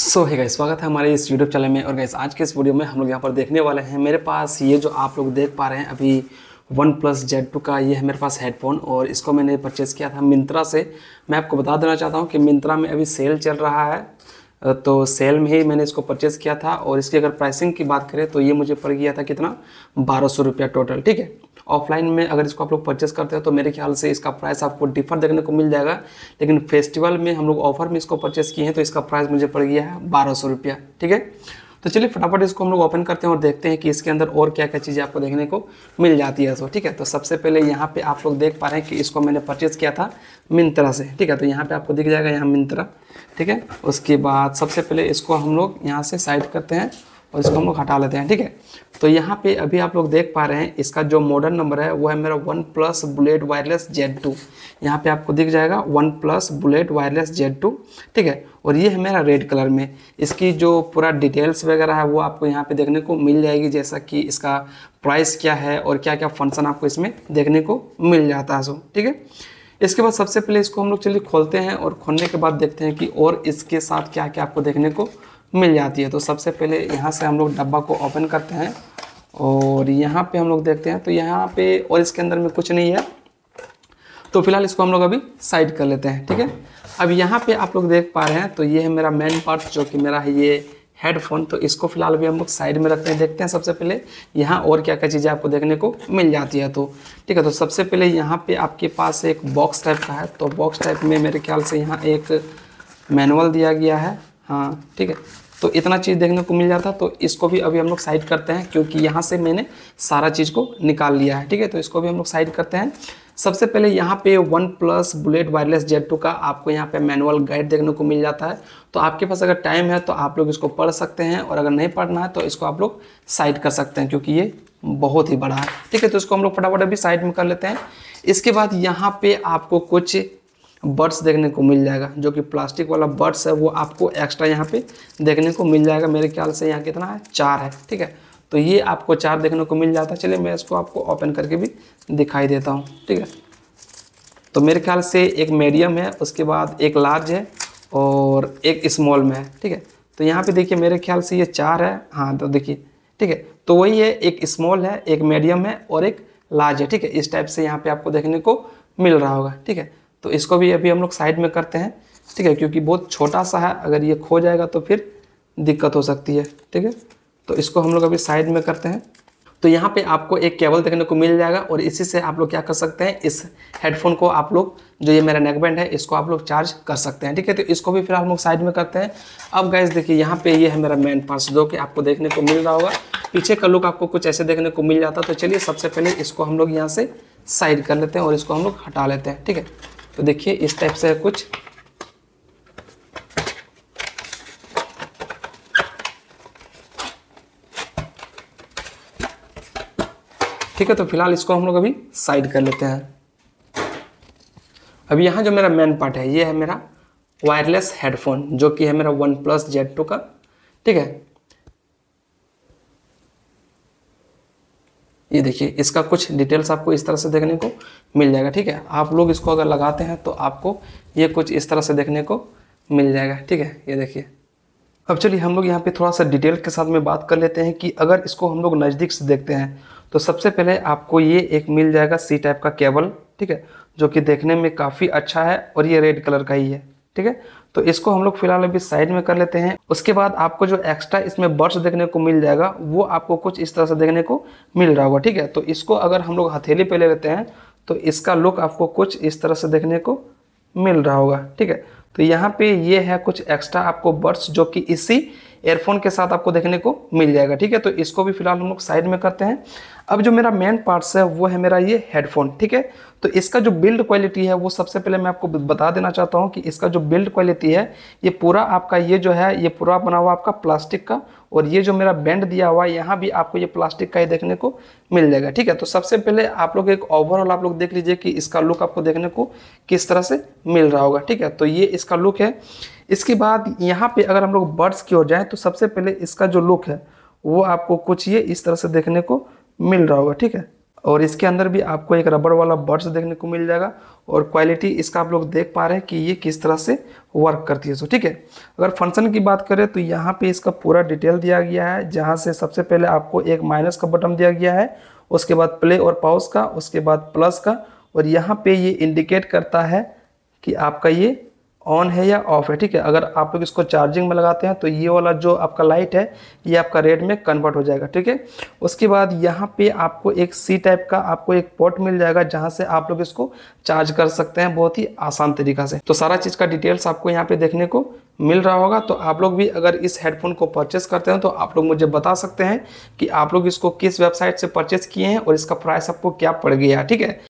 सो है गाइस स्वागत है हमारे इस यूट्यूब चैनल में और गाइस आज के इस वीडियो में हम लोग यहाँ पर देखने वाले हैं मेरे पास ये जो आप लोग देख पा रहे हैं अभी वन प्लस जेड टू का ये है मेरे पास हेडफोन और इसको मैंने परचेज़ किया था मिंत्रा से मैं आपको बता देना चाहता हूँ कि मिंत्रा में अभी सेल चल रहा है तो सेल में ही मैंने इसको परचेज़ किया था और इसकी अगर प्राइसिंग की बात करें तो ये मुझे पड़ गया था कितना बारह सौ रुपया टोटल ठीक है ऑफलाइन में अगर इसको आप लोग परचेस करते हो तो मेरे ख्याल से इसका प्राइस आपको डिफर देखने को मिल जाएगा लेकिन फेस्टिवल में हम लोग ऑफर में इसको परचेस किए हैं तो इसका प्राइस मुझे पड़ गया है बारह सौ रुपया ठीक है तो चलिए फटाफट इसको हम लोग ओपन करते हैं और देखते हैं कि इसके अंदर और क्या क्या चीज़ें आपको देखने को मिल जाती है तो ठीक है तो सबसे पहले यहाँ पे आप लोग देख पा रहे हैं कि इसको मैंने परचेज किया था मिंत्रा से ठीक है तो यहाँ पे आपको दिख जाएगा यहाँ मिंत्रा ठीक है उसके बाद सबसे पहले इसको हम लोग यहाँ से साइड करते हैं और इसको हम लोग हटा लेते हैं ठीक है तो यहाँ पे अभी आप लोग देख पा रहे हैं इसका जो मॉडल नंबर है वो है मेरा OnePlus Bullet Wireless Z two यहाँ पर आपको दिख जाएगा OnePlus Bullet Wireless Z two ठीक है और ये है मेरा रेड कलर में इसकी जो पूरा डिटेल्स वगैरह है वो आपको यहाँ पे देखने को मिल जाएगी जैसा कि इसका प्राइस क्या है और क्या क्या फंक्शन आपको इसमें देखने को मिल जाता है सो ठीक है इसके बाद सबसे पहले इसको हम लोग चलिए खोलते हैं और खोलने के बाद देखते हैं कि और इसके साथ क्या क्या आपको देखने को मिल जाती है तो सबसे पहले यहाँ से हम लोग डब्बा को ओपन करते हैं और यहाँ पे हम लोग देखते हैं तो यहाँ पे और इसके अंदर में कुछ नहीं है तो फिलहाल इसको हम लोग अभी साइड कर लेते हैं ठीक है अब यहाँ पे आप लोग देख पा रहे हैं तो ये है मेरा मेन पार्ट जो कि मेरा है ये हेडफोन तो इसको फिलहाल भी हम लोग साइड में रखते हैं देखते हैं सबसे पहले यहाँ और क्या क्या चीज़ें आपको देखने को मिल जाती है तो ठीक है तो सबसे पहले यहाँ पे आपके पास एक बॉक्स टाइप का है तो बॉक्स टाइप में मेरे ख्याल से यहाँ एक मैनुअल दिया गया है हाँ ठीक है तो इतना चीज़ देखने को मिल जाता तो इसको भी अभी हम लोग साइड करते हैं क्योंकि यहाँ से मैंने सारा चीज़ को निकाल लिया है ठीक है तो इसको भी हम लोग साइड करते हैं सबसे पहले यहाँ पे OnePlus Bullet Wireless Z two का आपको यहाँ पे मैनुअल गाइड देखने को मिल जाता है तो आपके पास अगर टाइम है तो आप लोग इसको पढ़ सकते हैं और अगर नहीं पढ़ना है तो इसको आप लोग साइड कर सकते हैं क्योंकि ये बहुत ही बड़ा है ठीक है तो इसको हम लोग फटाफट अभी साइड में कर लेते हैं इसके बाद यहाँ पे आपको कुछ बर्ड्स देखने को मिल जाएगा जो कि प्लास्टिक वाला बर्ड्स है वो आपको एक्स्ट्रा यहाँ पे देखने को मिल जाएगा मेरे ख्याल से यहाँ कितना है चार है ठीक है तो ये आपको चार देखने को मिल जाता है चलिए मैं इसको आपको ओपन करके भी दिखाई देता हूँ ठीक है तो मेरे ख्याल से एक मीडियम है उसके बाद एक लार्ज है और एक स्मॉल में है ठीक है तो यहाँ पे देखिए मेरे ख्याल से ये चार है हाँ तो देखिए ठीक है तो वही है एक स्मॉल है एक मीडियम है और एक लार्ज है ठीक है इस टाइप से यहाँ पे आपको देखने को मिल रहा होगा ठीक है तो इसको भी अभी हम लोग साइड में करते हैं ठीक है क्योंकि बहुत छोटा सा है अगर ये खो जाएगा तो फिर दिक्कत हो सकती है ठीक है तो इसको हम लोग अभी साइड में करते हैं तो यहाँ पे आपको एक केबल देखने को मिल जाएगा और इसी से आप लोग क्या कर सकते हैं इस हेडफोन को आप लोग जो ये मेरा नेकबैंड है इसको आप लोग चार्ज कर सकते हैं ठीक है तो इसको भी फिर हम लोग साइड में करते हैं अब गैस देखिए यहाँ पे ये है मेरा मेन पार्स जो कि आपको देखने को मिल रहा होगा पीछे का लुक आपको कुछ ऐसे देखने को मिल जाता तो चलिए सबसे पहले इसको हम लोग यहाँ से साइड कर लेते हैं और इसको हम लोग हटा लेते हैं ठीक है तो देखिए इस टाइप से कुछ ठीक है तो फिलहाल इसको हम लोग अभी साइड कर लेते हैं अब यहाँ जो मेरा मेन पार्ट है ये है मेरा वायरलेस हेडफोन जो कि है मेरा वन प्लस जेड टू का ठीक है ये देखिए इसका कुछ डिटेल्स आपको इस तरह से देखने को मिल जाएगा ठीक है आप लोग इसको अगर लगाते हैं तो आपको ये कुछ इस तरह से देखने को मिल जाएगा ठीक है ये देखिए अब चलिए हम लोग यहाँ पे थोड़ा सा डिटेल के साथ में बात कर लेते हैं कि अगर इसको हम लोग नज़दीक से देखते हैं तो सबसे पहले आपको ये एक मिल जाएगा सी टाइप का केबल ठीक है जो कि देखने में काफ़ी अच्छा है और ये रेड कलर का ही है ठीक है तो इसको हम लोग फिलहाल अभी साइड में कर लेते हैं उसके बाद आपको जो एक्स्ट्रा इसमें बर्ड्स देखने को मिल जाएगा वो आपको कुछ इस तरह से देखने को मिल रहा होगा ठीक है तो इसको अगर हम लोग हथेली पे ले लेते हैं तो इसका लुक आपको कुछ इस तरह से देखने को मिल रहा होगा ठीक है तो यहाँ पे ये है कुछ एक्स्ट्रा आपको बर्ड्स जो कि इसी एयरफोन के साथ आपको देखने को मिल जाएगा ठीक है तो इसको भी फिलहाल हम लोग साइड में करते हैं अब जो मेरा मेन पार्ट्स है वो है मेरा ये हेडफोन ठीक है तो इसका जो बिल्ड क्वालिटी है वो सबसे पहले मैं आपको बता देना चाहता हूँ कि इसका जो बिल्ड क्वालिटी है ये पूरा आपका ये जो है ये पूरा बना हुआ आपका प्लास्टिक का और ये जो मेरा बैंड दिया हुआ है यहाँ भी आपको ये प्लास्टिक का ही देखने को मिल जाएगा ठीक है तो सबसे पहले आप लोग एक ओवरऑल आप लोग देख लीजिए कि इसका लुक आपको देखने को किस तरह से मिल रहा होगा ठीक है तो ये इसका लुक है इसके बाद यहाँ पे अगर हम लोग बर्ड्स की ओर जाएँ तो सबसे पहले इसका जो लुक है वो आपको कुछ ये इस तरह से देखने को मिल रहा होगा ठीक है और इसके अंदर भी आपको एक रबड़ वाला बर्ड्स देखने को मिल जाएगा और क्वालिटी इसका आप लोग देख पा रहे हैं कि ये किस तरह से वर्क करती है सो ठीक है अगर फंक्शन की बात करें तो यहाँ पे इसका पूरा डिटेल दिया गया है जहाँ से सबसे पहले आपको एक माइनस का बटन दिया गया है उसके बाद प्ले और पाउस का उसके बाद प्लस का और यहाँ पर ये इंडिकेट करता है कि आपका ये ऑन है या ऑफ है ठीक है अगर आप लोग इसको चार्जिंग में लगाते हैं तो ये वाला जो आपका लाइट है ये आपका रेड में कन्वर्ट हो जाएगा ठीक है उसके बाद यहाँ पे आपको एक सी टाइप का आपको एक पोर्ट मिल जाएगा जहाँ से आप लोग इसको चार्ज कर सकते हैं बहुत ही आसान तरीका से तो सारा चीज़ का डिटेल्स आपको यहाँ पे देखने को मिल रहा होगा तो आप लोग भी अगर इस हेडफोन को परचेस करते हैं तो आप लोग मुझे बता सकते हैं कि आप लोग इसको किस वेबसाइट से परचेस किए हैं और इसका प्राइस आपको क्या पड़ गया ठीक है